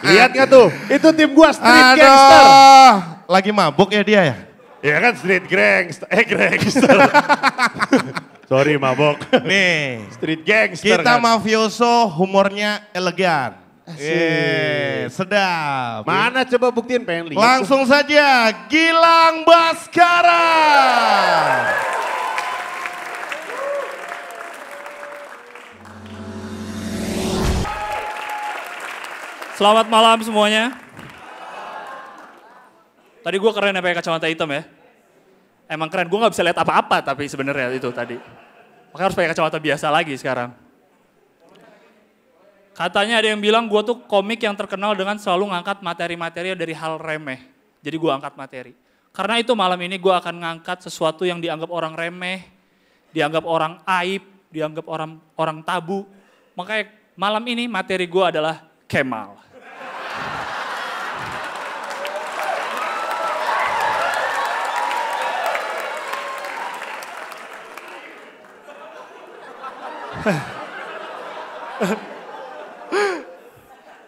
Lihat gak tuh? Itu tim gua street Aduh. gangster. Lagi mabuk ya dia ya? Iya kan street gangster. Eh gangster. Sorry mabok. Nih. Street gangster Kita kan. mafioso humornya elegan. Eh, sedap. Mana coba buktiin pengen lihat. Langsung saja Gilang Baskara. Selamat malam semuanya. Tadi gue keren ya pakai kacamata hitam ya. Emang keren, gue gak bisa lihat apa-apa tapi sebenarnya itu tadi. Makanya harus pakai kacamata biasa lagi sekarang. Katanya ada yang bilang gue tuh komik yang terkenal dengan selalu ngangkat materi-materi dari hal remeh. Jadi gue angkat materi. Karena itu malam ini gue akan ngangkat sesuatu yang dianggap orang remeh, dianggap orang aib, dianggap orang orang tabu. Makanya malam ini materi gue adalah Kemal.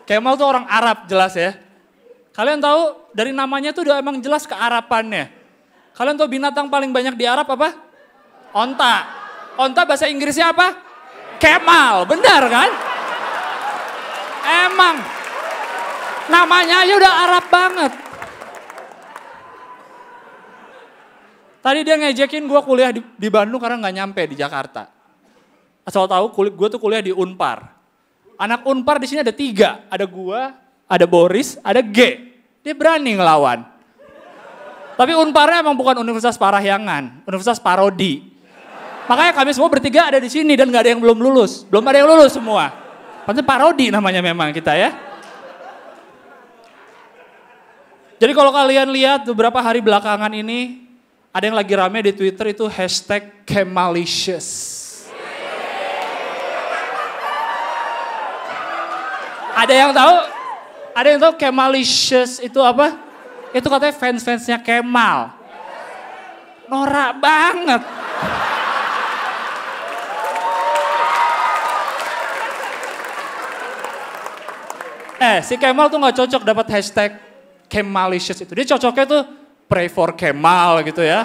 Kemal tuh orang Arab jelas ya. Kalian tahu dari namanya tuh udah emang jelas kearapannya. Kalian tahu binatang paling banyak di Arab apa? Onta. Onta bahasa Inggrisnya apa? Kemal, benar kan? Emang namanya aja udah Arab banget. Tadi dia ngejekin gue kuliah di, di Bandung karena gak nyampe di Jakarta asal tahu kulit gue tuh kuliah di Unpar. Anak Unpar di sini ada tiga, ada gue, ada Boris, ada G. Dia berani ngelawan. Tapi Unparnya emang bukan universitas parahyangan, universitas parodi. Makanya kami semua bertiga ada di sini dan nggak ada yang belum lulus, belum ada yang lulus semua. Pasti parodi namanya memang kita ya. Jadi kalau kalian lihat beberapa hari belakangan ini, ada yang lagi rame di Twitter itu hashtag Kemalicious. Ada yang tahu? Ada yang tahu Kemalicious itu apa? Itu katanya fans-fansnya Kemal. Norak banget. Eh, si Kemal tuh nggak cocok dapat hashtag Kemalicious itu. Dia cocoknya tuh pray for Kemal gitu ya.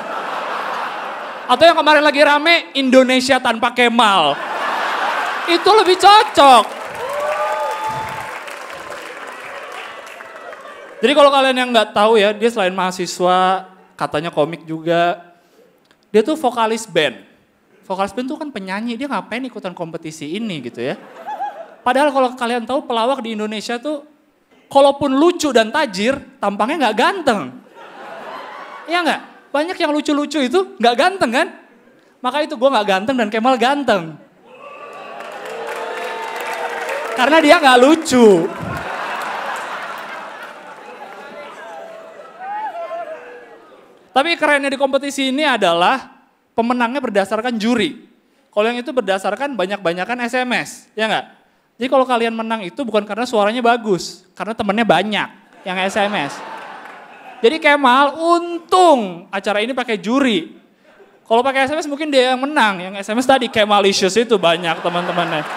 Atau yang kemarin lagi rame Indonesia tanpa Kemal. Itu lebih cocok. Jadi kalau kalian yang nggak tahu ya, dia selain mahasiswa, katanya komik juga. Dia tuh vokalis band. Vokalis band tuh kan penyanyi, dia ngapain ikutan kompetisi ini gitu ya. Padahal kalau kalian tahu pelawak di Indonesia tuh, kalaupun lucu dan tajir, tampangnya nggak ganteng. Iya nggak? Banyak yang lucu-lucu itu nggak ganteng kan? Maka itu gue nggak ganteng dan Kemal ganteng. Karena dia nggak lucu. Tapi kerennya di kompetisi ini adalah pemenangnya berdasarkan juri. Kalau yang itu berdasarkan banyak-banyakan SMS, ya enggak? Jadi kalau kalian menang itu bukan karena suaranya bagus, karena temennya banyak yang SMS. Jadi Kemal untung acara ini pakai juri. Kalau pakai SMS mungkin dia yang menang, yang SMS tadi Kemalicious itu banyak teman-temannya.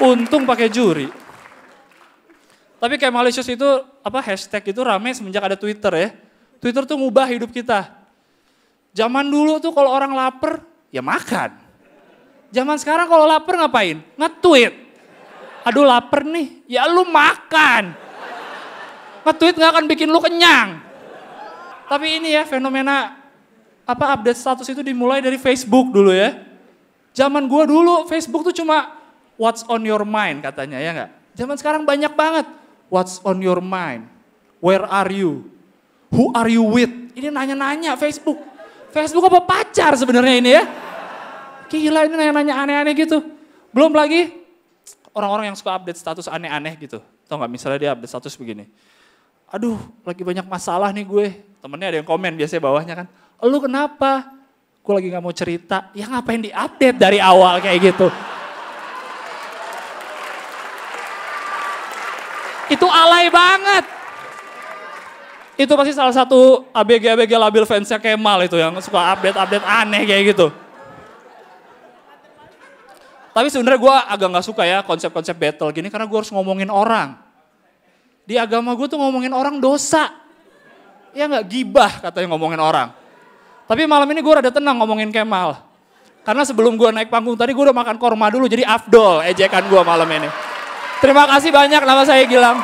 Untung pakai juri. Tapi kayak malicious itu apa hashtag itu rame semenjak ada Twitter ya. Twitter tuh ngubah hidup kita. Zaman dulu tuh kalau orang lapar ya makan. Zaman sekarang kalau lapar ngapain? Nge-tweet. Aduh lapar nih, ya lu makan. Nge-tweet gak akan bikin lu kenyang. Tapi ini ya fenomena apa update status itu dimulai dari Facebook dulu ya. Zaman gua dulu Facebook tuh cuma what's on your mind katanya ya nggak. Zaman sekarang banyak banget What's on your mind? Where are you? Who are you with? Ini nanya-nanya Facebook. Facebook apa pacar sebenarnya ini ya? Gila ini nanya-nanya aneh-aneh gitu. Belum lagi orang-orang yang suka update status aneh-aneh gitu. Tau nggak misalnya dia update status begini. Aduh lagi banyak masalah nih gue. Temennya ada yang komen biasanya bawahnya kan. Lu kenapa? Gue lagi nggak mau cerita. Ya ngapain di update dari awal kayak gitu. Itu alay banget. Itu pasti salah satu ABG-ABG labil fansnya Kemal itu yang suka update-update aneh kayak gitu. Tapi sebenarnya gue agak gak suka ya konsep-konsep battle gini karena gue harus ngomongin orang. Di agama gue tuh ngomongin orang dosa. Ya gak gibah katanya ngomongin orang. Tapi malam ini gue rada tenang ngomongin Kemal. Karena sebelum gue naik panggung tadi gue udah makan korma dulu jadi afdol ejekan gue malam ini. Terima kasih banyak nama saya Gilang.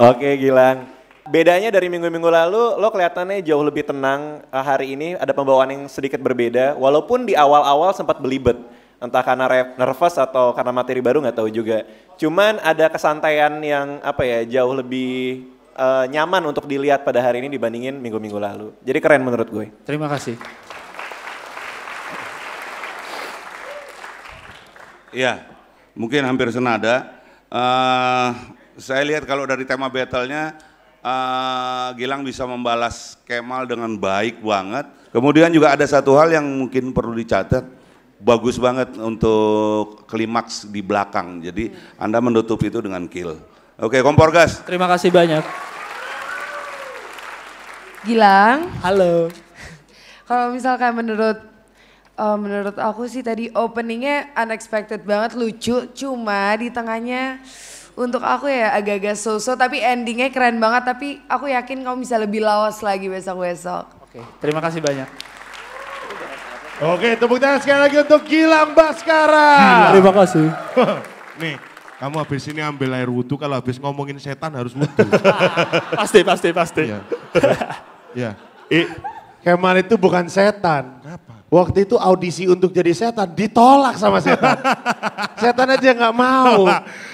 Oke Gilang. Bedanya dari minggu-minggu lalu, lo kelihatannya jauh lebih tenang eh, hari ini. Ada pembawaan yang sedikit berbeda, walaupun di awal-awal sempat belibet. Entah karena nervous atau karena materi baru nggak tahu juga. Cuman ada kesantaian yang apa ya jauh lebih uh, nyaman untuk dilihat pada hari ini dibandingin minggu-minggu lalu. Jadi keren menurut gue. Terima kasih. Ya, mungkin hampir senada. Uh, saya lihat kalau dari tema battle uh, eh, Gilang bisa membalas Kemal dengan baik banget. Kemudian juga ada satu hal yang mungkin perlu dicatat, bagus banget untuk klimaks di belakang. Jadi Anda menutup itu dengan kill. Oke, kompor gas. Terima kasih banyak. Gilang. Halo. Kalau misalkan menurut Uh, menurut aku sih tadi openingnya unexpected banget lucu, cuma di tengahnya untuk aku ya agak-agak so-so tapi endingnya keren banget tapi aku yakin kamu bisa lebih lawas lagi besok-besok. Oke, terima kasih banyak. Oke, tepuk tangan sekali lagi untuk Gilang Baskara. Terima kasih. Nih, kamu habis ini ambil air wudhu, kalau habis ngomongin setan harus wudhu. pasti, pasti, pasti. Iya. ya. I, Kemal itu bukan setan. Kenapa? Waktu itu audisi untuk jadi setan ditolak sama setan. setan aja nggak mau.